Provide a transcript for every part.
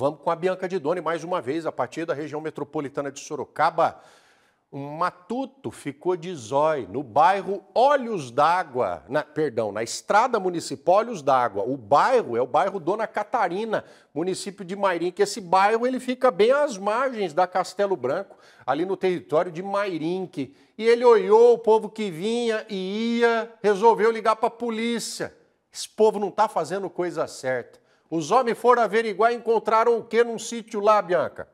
Vamos com a Bianca de Doni mais uma vez, a partir da região metropolitana de Sorocaba. Um matuto ficou de zói no bairro Olhos d'Água, na, perdão, na estrada municipal Olhos d'Água. O bairro é o bairro Dona Catarina, município de Mairim, que esse bairro ele fica bem às margens da Castelo Branco, ali no território de Mairinque. E ele olhou o povo que vinha e ia, resolveu ligar para a polícia. Esse povo não está fazendo coisa certa. Os homens foram averiguar e encontraram o que num sítio lá, Bianca?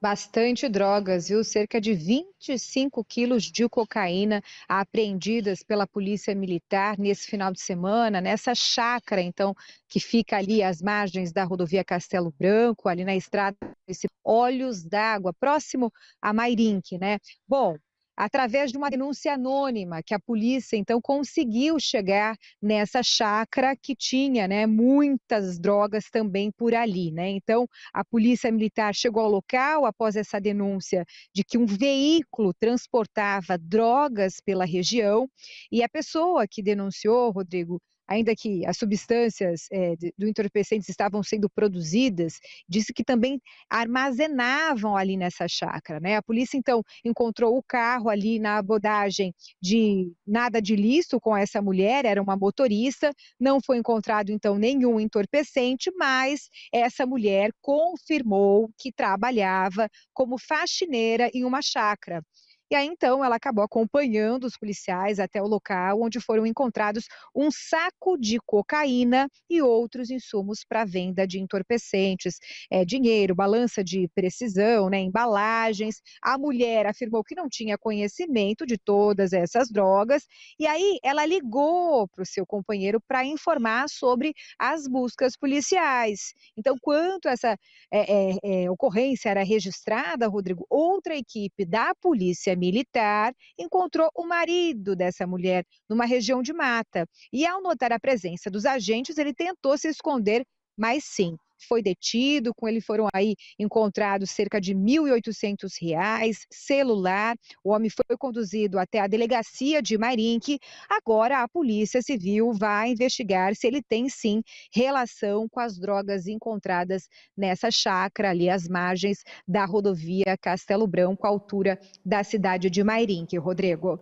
Bastante drogas, viu? Cerca de 25 quilos de cocaína apreendidas pela Polícia Militar nesse final de semana, nessa chácara, então, que fica ali às margens da rodovia Castelo Branco, ali na estrada, esse Olhos d'Água, próximo a Mairinque, né? Bom, através de uma denúncia anônima que a polícia então conseguiu chegar nessa chácara que tinha, né, muitas drogas também por ali, né? Então, a polícia militar chegou ao local após essa denúncia de que um veículo transportava drogas pela região e a pessoa que denunciou, Rodrigo, ainda que as substâncias é, do entorpecente estavam sendo produzidas, disse que também armazenavam ali nessa chácara. Né? A polícia, então, encontrou o carro ali na abordagem de nada de listo com essa mulher, era uma motorista, não foi encontrado, então, nenhum entorpecente, mas essa mulher confirmou que trabalhava como faxineira em uma chácara. E aí então ela acabou acompanhando os policiais até o local onde foram encontrados um saco de cocaína e outros insumos para venda de entorpecentes, é, dinheiro, balança de precisão, né, embalagens. A mulher afirmou que não tinha conhecimento de todas essas drogas e aí ela ligou para o seu companheiro para informar sobre as buscas policiais. Então, quanto essa é, é, é, ocorrência era registrada, Rodrigo, outra equipe da polícia militar, encontrou o marido dessa mulher numa região de mata. E ao notar a presença dos agentes, ele tentou se esconder, mas sim, foi detido, com ele foram aí encontrados cerca de R$ 1.800, reais, celular. O homem foi conduzido até a delegacia de Marinque. Agora a Polícia Civil vai investigar se ele tem sim relação com as drogas encontradas nessa chácara ali às margens da rodovia Castelo Branco, à altura da cidade de Mairinque, Rodrigo.